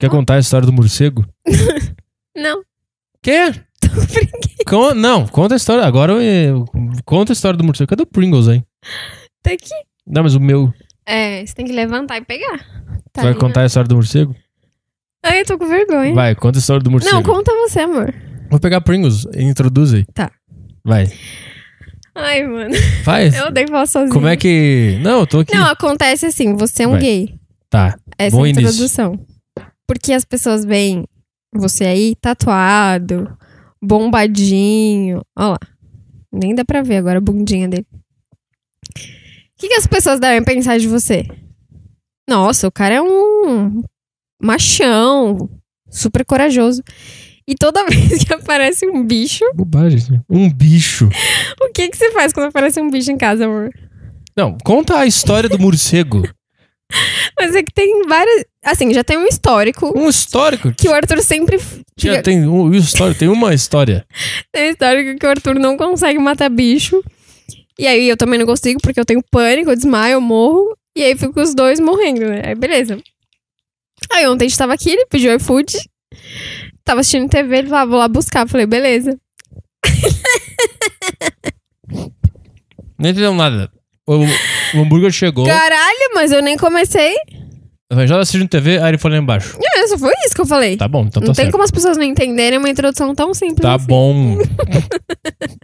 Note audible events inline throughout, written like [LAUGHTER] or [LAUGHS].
Quer contar a história do morcego? [LAUGHS] não. Quê? [LAUGHS] Tô brincando. Con não, conta a história. Agora eu, eu, conta a história do morcego. Cadê o Pringles aí? Tá aqui. Não, mas o meu. É, você tem que levantar e pegar. Tá vai contar a história do morcego? Ai, eu tô com vergonha. Vai, conta a história do morcego. Não, conta você, amor. Vou pegar Pringles e introduz aí. Tá. Vai. Ai, mano. Vai. Eu odeio falar sozinho. Como é que. Não, eu tô aqui. Não, acontece assim: você é um vai. gay. Tá. Essa Bom é a introdução. Início. Porque as pessoas veem você aí tatuado, bombadinho. Olha lá. Nem dá pra ver agora a bundinha dele. O que, que as pessoas devem pensar de você? Nossa, o cara é um machão, super corajoso. E toda [LAUGHS] vez que aparece um bicho. Bobagem, um bicho. o que, que você faz quando aparece um bicho em casa, amor? Não, conta a história do morcego. [LAUGHS] [LAUGHS] Mas é que tem várias. Assim, já tem um histórico. Um histórico? Que o Arthur sempre. Já tem um histórico, tem uma história. [LAUGHS] tem um histórico que o Arthur não consegue matar bicho. E aí eu também não consigo, porque eu tenho pânico, eu desmaio, eu morro. E aí fico os dois morrendo, né? Aí beleza. Aí ontem a gente tava aqui, ele pediu iFood. Tava assistindo TV, ele falou, ah, vou lá buscar. Eu falei, beleza. Nem entendeu nada o hambúrguer chegou. Caralho, mas eu nem comecei. Evangelho assistindo TV, aí ele foi lá embaixo. É, só foi isso que eu falei. Tá bom, então tá Não tem como as pessoas não entenderem uma introdução tão simples. Tá assim. bom. [LAUGHS]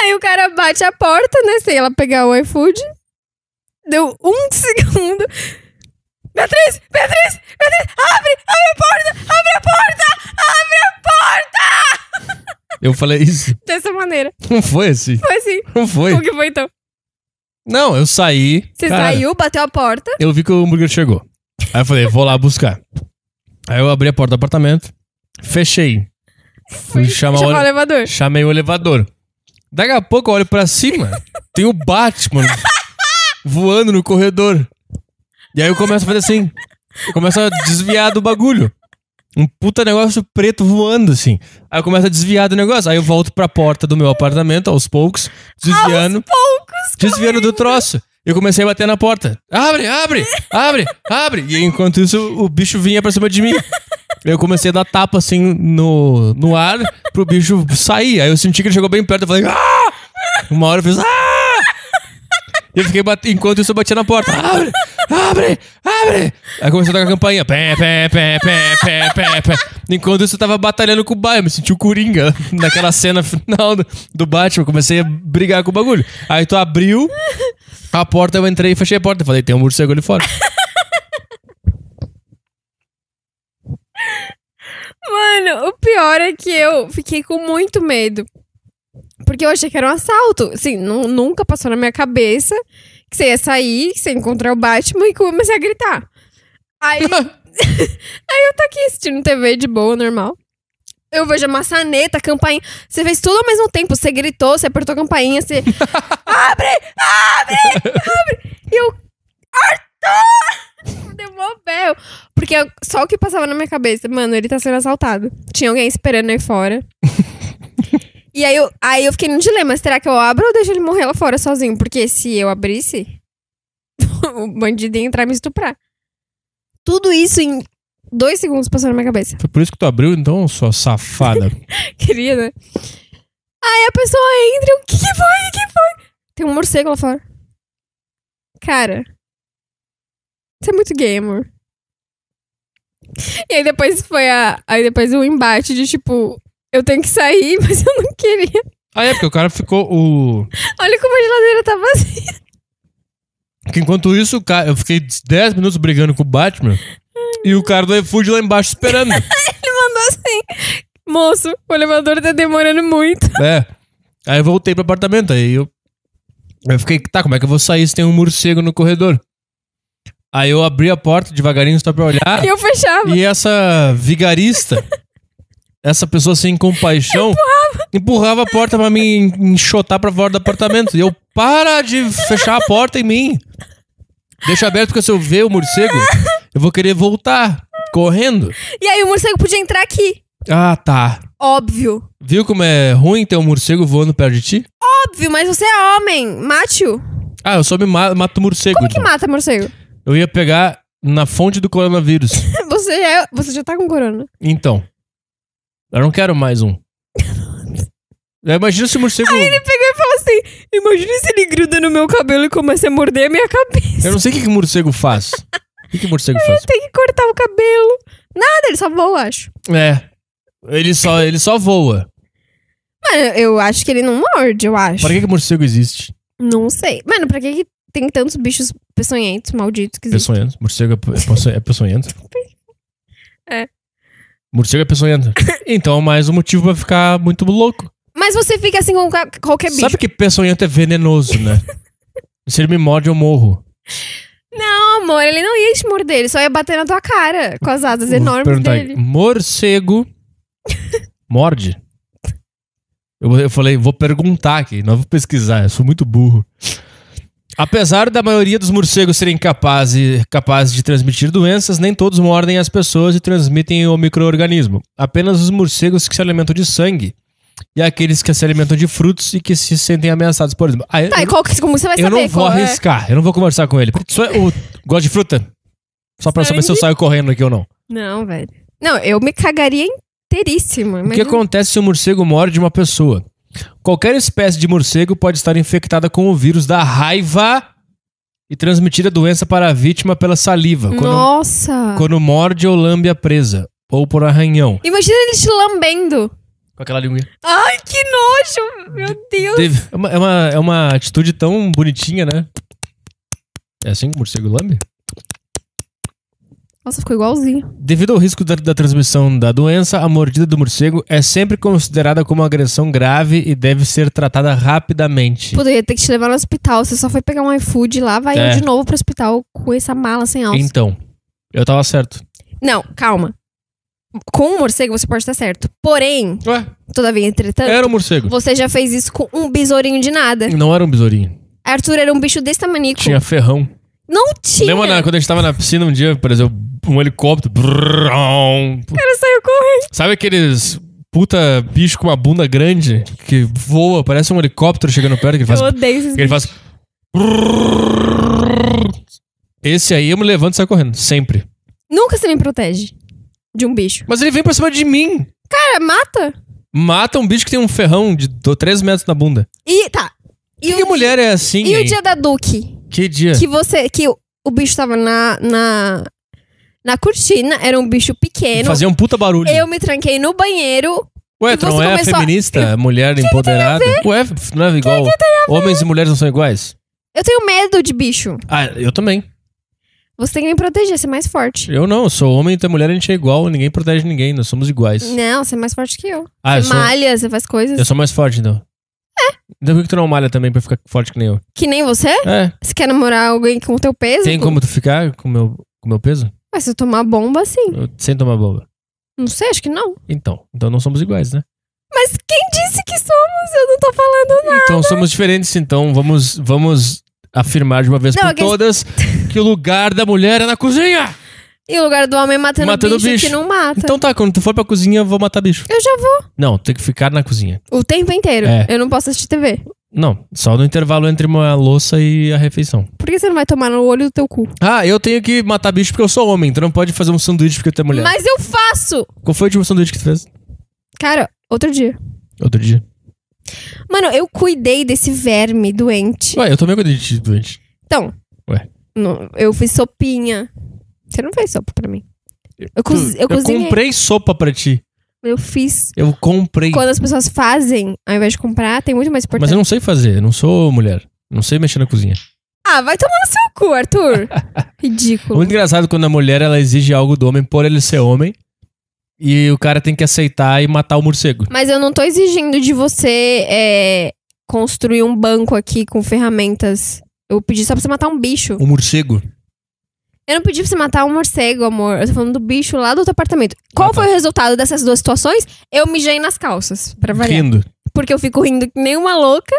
aí o cara bate a porta, né? Sei lá, pegar o iFood. Deu um [LAUGHS] segundo. Beatriz! Beatriz! Beatriz! Abre! Abre a porta! Abre a porta! Abre a porta! Eu falei isso? Dessa maneira. Não foi assim? Foi assim. Não foi? Como que foi então? Não, eu saí. Você cara, saiu, bateu a porta? Eu vi que o hambúrguer chegou. Aí eu falei, vou lá buscar. Aí eu abri a porta do apartamento, fechei. Fui, chamar o, o elevador. Chamei o elevador. Daqui a pouco eu olho pra cima, tem o Batman [LAUGHS] voando no corredor. E aí eu começo a fazer assim. começo a desviar do bagulho um puta negócio preto voando, assim. Aí eu começo a desviar do negócio. Aí eu volto pra porta do meu apartamento, aos poucos, desviando. Aos poucos, desviando correndo. do troço. Eu comecei a bater na porta. Abre, abre, abre, abre. E enquanto isso, o bicho vinha pra cima de mim. Eu comecei a dar tapa assim no, no ar pro bicho sair. Aí eu senti que ele chegou bem perto. Eu falei, ah! Uma hora eu fiz, ah! eu fiquei bat... enquanto isso eu batia na porta. Abre! Abre! Abre! Aí começou a tocar a campainha. Pé, pé, pé, pé, pé, pé, pé. Enquanto isso eu tava batalhando com o Batman. Eu me senti o Coringa [LAUGHS] naquela cena final do, do Batman. Eu comecei a brigar com o bagulho. Aí tu abriu a porta, eu entrei e fechei a porta. Eu falei, tem um morcego ali fora. Mano, o pior é que eu fiquei com muito medo. Porque eu achei que era um assalto. Assim, nunca passou na minha cabeça que você ia sair, que você ia encontrar o Batman e comecei a gritar. Aí, [LAUGHS] [LAUGHS] aí eu tô aqui assistindo TV de boa, normal. Eu vejo a maçaneta, a campainha. Você fez tudo ao mesmo tempo. Você gritou, você apertou a campainha, você. [LAUGHS] abre! Abre! Abre! E eu. Arthur! Deu Porque eu... só o que passava na minha cabeça, mano, ele tá sendo assaltado. Tinha alguém esperando aí fora. E aí eu, aí eu fiquei num dilema: será que eu abro ou deixo ele morrer lá fora sozinho? Porque se eu abrisse, [LAUGHS] o bandido ia entrar e me estuprar. Tudo isso em dois segundos passou na minha cabeça. Foi por isso que tu abriu, então, sua safada. [LAUGHS] Queria, né? Aí a pessoa entra, o que, foi? O que foi? Tem um morcego lá fora. Cara, você é muito gamer. E aí depois foi a. Aí depois o embate de tipo eu tenho que sair, [LAUGHS] mas eu não queria. Ah, é, porque o cara ficou o. Olha como a geladeira tá vazia. Que enquanto isso, o cara, eu fiquei 10 minutos brigando com o Batman e o cara do iFood lá embaixo esperando. [LAUGHS] Ele mandou assim: Moço, o elevador tá demorando muito. [LAUGHS] É. Aí eu voltei pro apartamento, aí eu. Eu fiquei, tá, como é que eu vou sair se tem um morcego no corredor? Aí eu abri a porta devagarinho só pra olhar. E eu fechava. E essa vigarista essa pessoa sem compaixão empurrava. empurrava. a porta pra me enxotar pra fora do apartamento. E eu, para de fechar a porta em mim. Deixa aberto, porque se eu ver o morcego, eu vou querer voltar correndo. E aí o morcego podia entrar aqui. Ah, tá. Óbvio. Viu como é ruim ter um morcego voando perto de ti? Óbvio, mas você é homem. Mate-o. Ah, eu só me ma mato morcego. Como que então. mata morcego? Eu ia pegar na fonte do coronavírus. [LAUGHS] você, é, você já tá com corona. Então. Eu não quero mais um. Imagina se o morcego. Aí ele pegou e falou assim: Imagina se ele gruda no meu cabelo e começa a morder a minha cabeça. Eu não sei o que, que morcego faz. [LAUGHS] O que, que morcego Aí faz? Tem que cortar o cabelo. Nada, ele só voa, acho. É. Ele só, ele só voa. Mano, eu acho que ele não morde, eu acho. Pra que, que morcego existe? Não sei. Mano, pra que, que tem tantos bichos peçonhentos, malditos que existem? Peçonhentos? Morcego é, é peçonhento? é peçonhento? [LAUGHS] é. Morcego é peçonhento. [LAUGHS] então é mais um motivo pra ficar muito louco. Mas você fica assim com qualquer bicho. Sabe que peçonhento é venenoso, né? [LAUGHS] Se ele me morde, eu morro. Não, amor, ele não ia te morder, ele só ia bater na tua cara com as asas enormes perguntar aqui. dele. Morcego [LAUGHS] morde? Eu, eu falei, vou perguntar aqui, não vou pesquisar, eu sou muito burro. Apesar da maioria dos morcegos serem capazes, capazes de transmitir doenças, nem todos mordem as pessoas e transmitem o microorganismo. Apenas os morcegos que se alimentam de sangue e aqueles que se alimentam de frutos e que se sentem ameaçados, por exemplo. Ah, eu, tá, e qual, como você vai saber? Eu não vou é? arriscar, é? eu não vou conversar com ele. Só, eu, gosto de fruta? Só pra sangue? saber se eu saio correndo aqui ou não. Não, velho. Não, eu me cagaria inteiríssima. O que acontece se o um morcego morde uma pessoa? Qualquer espécie de morcego pode estar infectada com o vírus da raiva e transmitir a doença para a vítima pela saliva. Quando, Nossa! Quando morde ou lambe a presa. Ou por arranhão. Imagina eles te lambendo. Com aquela linguinha. Ai, que nojo! Meu Deus! É, é, uma, é uma atitude tão bonitinha, né? É assim que o morcego lambe? Nossa, ficou igualzinho. Devido ao risco da, da, transmissão da doença, a mordida do morcego é sempre considerada como agressão grave e deve ser tratada rapidamente. Poderia ter que te levar no hospital. Você só foi pegar um iFood lá, vai é. de novo pro hospital com essa mala sem alça. Então, eu tava certo. Não, calma. Com um morcego você pode estar certo. Porém, Ué? todavia, entretanto. Era um morcego. Você já fez isso com um besourinho de nada. Não era um besourinho. Arthur era um bicho desse tamanico. Tinha ferrão. Não tinha. Lembra né, quando a gente tava na piscina um dia, por exemplo, um helicóptero. Cara, saiu correndo. Sabe aqueles puta bicho com uma bunda grande que voa, parece um helicóptero chegando perto? Que ele faz, eu odeio esses que ele faz. Esse aí eu me levanto e saio correndo, sempre. Nunca você me protege de um bicho. Mas ele vem pra cima de mim. Cara, mata. Mata um bicho que tem um ferrão de 3 metros na bunda. E tá. E que, mulher é assim? E hein? o dia da Duke Que dia? Que você. Que o bicho tava na, na, na cortina, era um bicho pequeno. Fazia um puta barulho. Eu me tranquei no banheiro. Ué, tu não é feminista? A... Mulher que empoderada? Que Ué, não é igual. Que Homens e mulheres não são iguais? Eu tenho medo de bicho. Ah, eu também. Você tem que me proteger, ser é mais forte. Eu não, eu sou homem e então mulher, a gente é igual, ninguém protege ninguém, nós somos iguais. Não, você é mais forte que eu. Ah, você eu malha, sou... você faz coisas. Eu sou mais forte, então. É. Então por que tu não malha também pra ficar forte que nem eu? Que nem você? É. Você quer namorar alguém com o teu peso? Tem como tu ficar com meu, o com meu peso? Mas se eu tomar bomba, sim. Sem tomar bomba. Não sei, acho que não. Então, então não somos iguais, né? Mas quem disse que somos? Eu não tô falando nada. Então somos diferentes, então vamos, vamos afirmar de uma vez Não, por é todas que o lugar da mulher é na cozinha. E o lugar do homem matando, Matando bicho, é bicho. que não mata. Então tá, quando tu for pra cozinha, eu vou matar bicho. Eu já vou Não, tem que ficar na cozinha. o tempo inteiro. É. Eu não posso assistir TV. Não, só no intervalo entre uma louça e a refeição. Por que você não vai tomar no olho do teu cu? Ah, eu tenho que matar bicho porque eu sou homem, então não pode fazer um sanduíche porque tu é mulher. Mas eu faço! Qual foi o último sanduíche que tu fez? Cara, outro dia. Outro dia. Mano, eu cuidei desse verme doente. Ué, eu também cuidei de ti doente. Então. Ué. no- eu fiz sopinha. Você não fez sopa pra mim. Eu, coz- eu eu cozinhei. comprei sopa pra ti. Eu fiz. Eu comprei. Quando as pessoas fazem, ao invés de comprar, tem muito mais importância. Mas eu não sei fazer, eu não sou mulher. Não sei mexer na cozinha. Ah, vai tomar no seu cu, Arthur. [LAUGHS] Ridículo. Muito engraçado quando a mulher ela exige algo do homem por ele ser homem. E o cara tem que aceitar e matar o morcego. Mas eu não tô exigindo de você é, construir um banco aqui com ferramentas. Eu pedi só pra você matar um bicho. Um morcego? Eu não pedi pra você matar um morcego, amor. Eu tô falando do bicho lá do outro apartamento. Qual ah, tá. foi o resultado dessas duas situações? Eu mijei nas calças, pra variar. Rindo. Porque eu fico rindo que nem uma louca.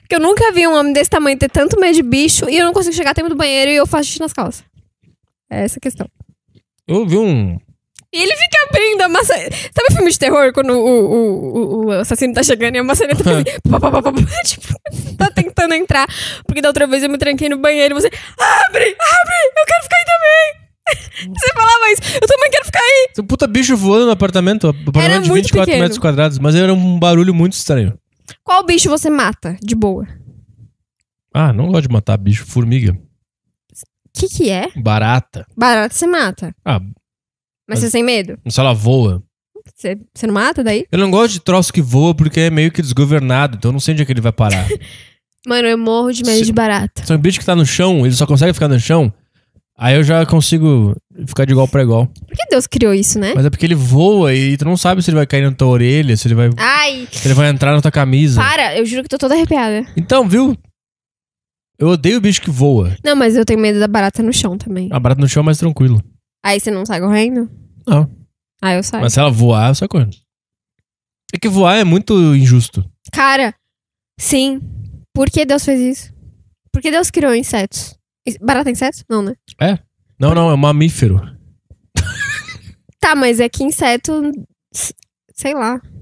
Porque eu nunca vi um homem desse tamanho ter tanto medo de bicho e eu não consigo chegar a tempo do banheiro e eu faço xixi nas calças. É essa a questão. Eu vi um. E ele fica a maçaneta. Sabe filme de terror, quando o, o, o, o assassino tá chegando e a maçaneta [LAUGHS] é tá assim, tipo, tá tentando entrar. Porque da outra vez eu me tranquei no banheiro e você, abre, abre, eu quero ficar aí também. [LAUGHS] Você falava isso, eu também quero ficar aí. Esse puta bicho voando no apartamento, apartamento era de 24 pequeno. metros quadrados, mas era um barulho muito estranho. Qual bicho você mata, de boa? Ah, não gosto de matar bicho, formiga. O que que é? Barata. Barata você mata. Ah, mas, você sem medo? Se ela voa. Você, não mata daí? Eu não gosto de troço que voa porque é meio que desgovernado, então eu não sei onde é que ele vai parar. [LAUGHS] Mano, eu morro de medo Se- de barata. São bicho que tá no chão, ele só consegue ficar no chão. Aí eu já consigo ficar de igual pra igual. Por que Deus criou isso, né? Mas é porque ele voa e tu não sabe se ele vai cair na tua orelha, se ele vai, Ai, se ele vai entrar na tua camisa. para, eu juro que tô toda arrepiada. Então, viu? Eu odeio bicho que voa. Não, mas eu tenho medo da barata no chão também. A barata no chão é mais tranquilo. Aí você não sai correndo? Não. Aí eu saio. Mas se ela voar, eu saio correndo. É que voar é muito injusto. Cara, sim. Por que Deus fez isso? Por que Deus criou insetos? Barata é inseto? Não, né? É. Não, não, é um mamífero. tá, mas é que inseto. Sei lá.